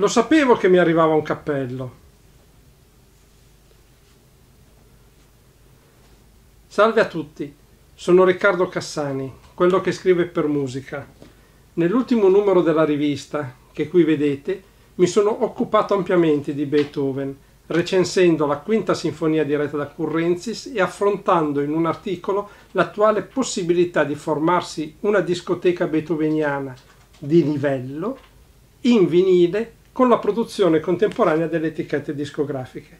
Lo sapevo che mi arrivava un cappello. Salve a tutti, sono Riccardo Cassani, quello che scrive per musica. Nell'ultimo numero della rivista, che qui vedete, mi sono occupato ampiamente di Beethoven, recensendo la quinta sinfonia diretta da Currenzis e affrontando in un articolo l'attuale possibilità di formarsi una discoteca beethoveniana di livello in vinile con la produzione contemporanea delle etichette discografiche.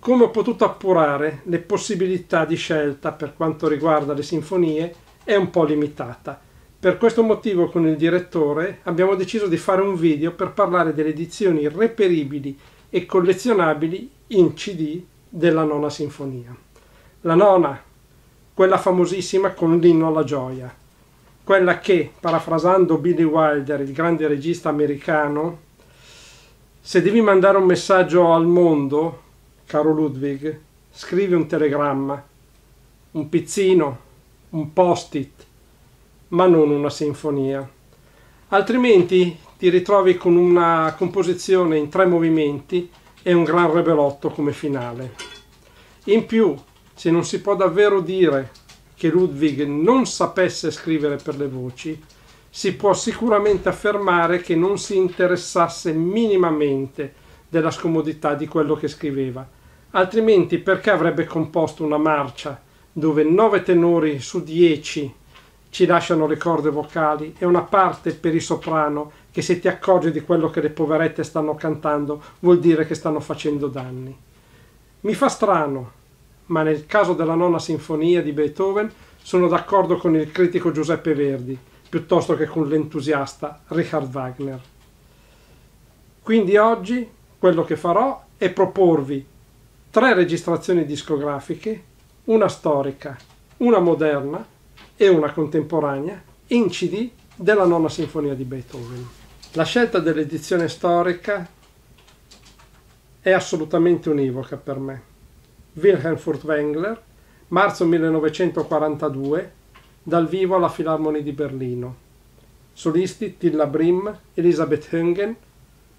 Come ho potuto appurare, le possibilità di scelta per quanto riguarda le sinfonie è un po' limitata. Per questo motivo con il direttore abbiamo deciso di fare un video per parlare delle edizioni reperibili e collezionabili in CD della nona sinfonia. La nona, quella famosissima con l'inno alla gioia, quella che, parafrasando Billy Wilder, il grande regista americano, se devi mandare un messaggio al mondo, caro Ludwig, scrivi un telegramma, un pizzino, un post-it, ma non una sinfonia. Altrimenti ti ritrovi con una composizione in tre movimenti e un gran rebelotto come finale. In più, se non si può davvero dire che Ludwig non sapesse scrivere per le voci, si può sicuramente affermare che non si interessasse minimamente della scomodità di quello che scriveva, altrimenti perché avrebbe composto una marcia dove nove tenori su dieci ci lasciano le corde vocali e una parte per il soprano che se ti accorgi di quello che le poverette stanno cantando vuol dire che stanno facendo danni. Mi fa strano, ma nel caso della nona sinfonia di Beethoven sono d'accordo con il critico Giuseppe Verdi, piuttosto che con l'entusiasta Richard Wagner. Quindi oggi quello che farò è proporvi tre registrazioni discografiche, una storica, una moderna e una contemporanea in CD della nona sinfonia di Beethoven. La scelta dell'edizione storica è assolutamente univoca per me. Wilhelm Furtwängler, marzo 1942, dal vivo alla Filarmoni di Berlino. Solisti Tilla Brim, Elisabeth Höngen,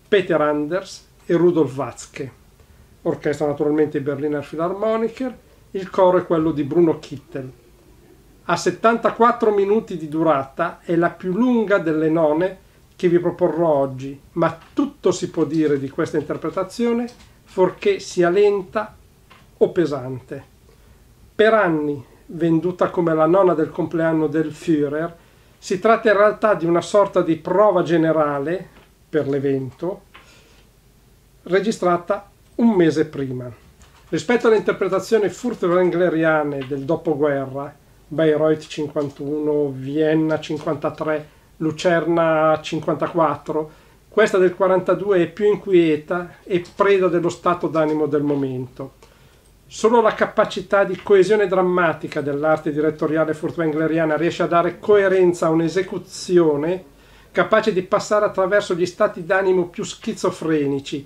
Peter Anders e Rudolf Watzke. Orchestra naturalmente Berliner Philharmoniker, il coro è quello di Bruno Kittel. A 74 minuti di durata è la più lunga delle none che vi proporrò oggi, ma tutto si può dire di questa interpretazione, forché sia lenta o pesante. Per anni venduta come la nona del compleanno del Führer, si tratta in realtà di una sorta di prova generale per l'evento, registrata un mese prima. Rispetto alle interpretazioni furtwangleriane del dopoguerra, Bayreuth 51, Vienna 53, Lucerna 54, questa del 42 è più inquieta e preda dello stato d'animo del momento. Solo la capacità di coesione drammatica dell'arte direttoriale furtwängleriana riesce a dare coerenza a un'esecuzione capace di passare attraverso gli stati d'animo più schizofrenici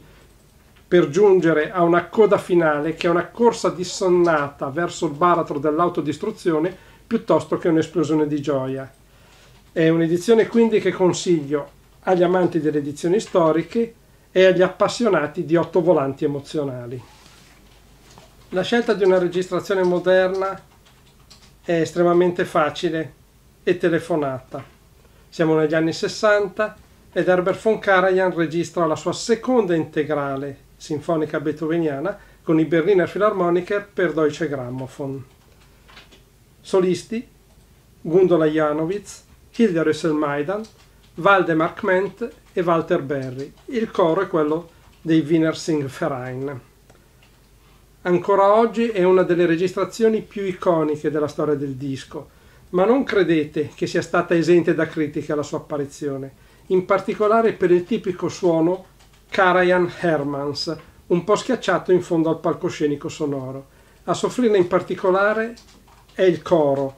per giungere a una coda finale che è una corsa dissonnata verso il baratro dell'autodistruzione piuttosto che un'esplosione di gioia. È un'edizione quindi che consiglio agli amanti delle edizioni storiche e agli appassionati di otto volanti emozionali. La scelta di una registrazione moderna è estremamente facile e telefonata. Siamo negli anni 60 ed Herbert von Karajan registra la sua seconda integrale sinfonica beethoveniana con i Berliner Philharmoniker per Deutsche Grammophon. Solisti Gundola Janowitz, Hilda Maidan, Waldemar Kment e Walter Berry. Il coro è quello dei Wiener Singverein. Ancora oggi è una delle registrazioni più iconiche della storia del disco, ma non credete che sia stata esente da critiche la sua apparizione, in particolare per il tipico suono Karajan Hermans, un po' schiacciato in fondo al palcoscenico sonoro. A soffrire in particolare è il coro,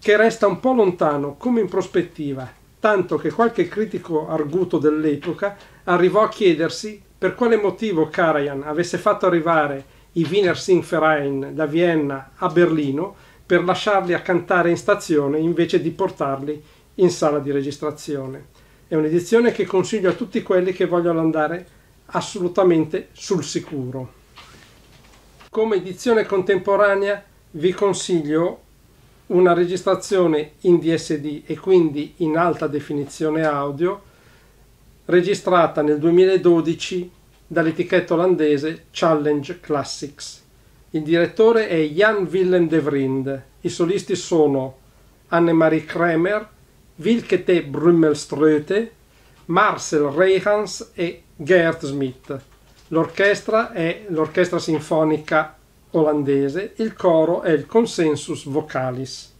che resta un po' lontano, come in prospettiva, tanto che qualche critico arguto dell'epoca arrivò a chiedersi per quale motivo Karajan avesse fatto arrivare i Wiener Singverein da Vienna a Berlino per lasciarli a cantare in stazione invece di portarli in sala di registrazione. È un'edizione che consiglio a tutti quelli che vogliono andare assolutamente sul sicuro. Come edizione contemporanea vi consiglio una registrazione in DSD e quindi in alta definizione audio registrata nel 2012 dall'etichetta olandese Challenge Classics. Il direttore è Jan Willem de Vrind, i solisti sono Anne-Marie Kremer, Wilke T. Brummelströte, Marcel Reihans e Gert Smith. L'orchestra è l'orchestra sinfonica olandese, il coro è il Consensus Vocalis.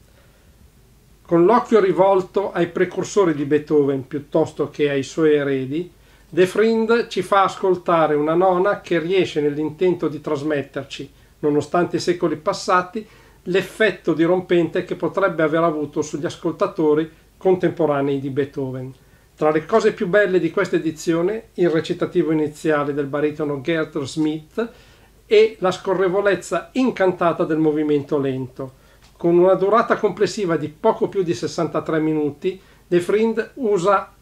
Con l'occhio rivolto ai precursori di Beethoven piuttosto che ai suoi eredi, The Frind ci fa ascoltare una nona che riesce nell'intento di trasmetterci, nonostante i secoli passati, l'effetto dirompente che potrebbe aver avuto sugli ascoltatori contemporanei di Beethoven. Tra le cose più belle di questa edizione, il recitativo iniziale del baritono Gertrude Smith e la scorrevolezza incantata del movimento lento. Con una durata complessiva di poco più di 63 minuti, The Frind usa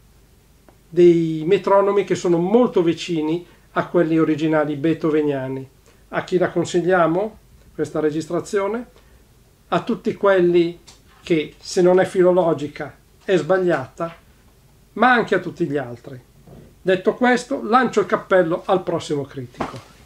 dei metronomi che sono molto vicini a quelli originali beethoveniani. A chi la consigliamo questa registrazione? A tutti quelli che se non è filologica è sbagliata, ma anche a tutti gli altri. Detto questo, lancio il cappello al prossimo critico.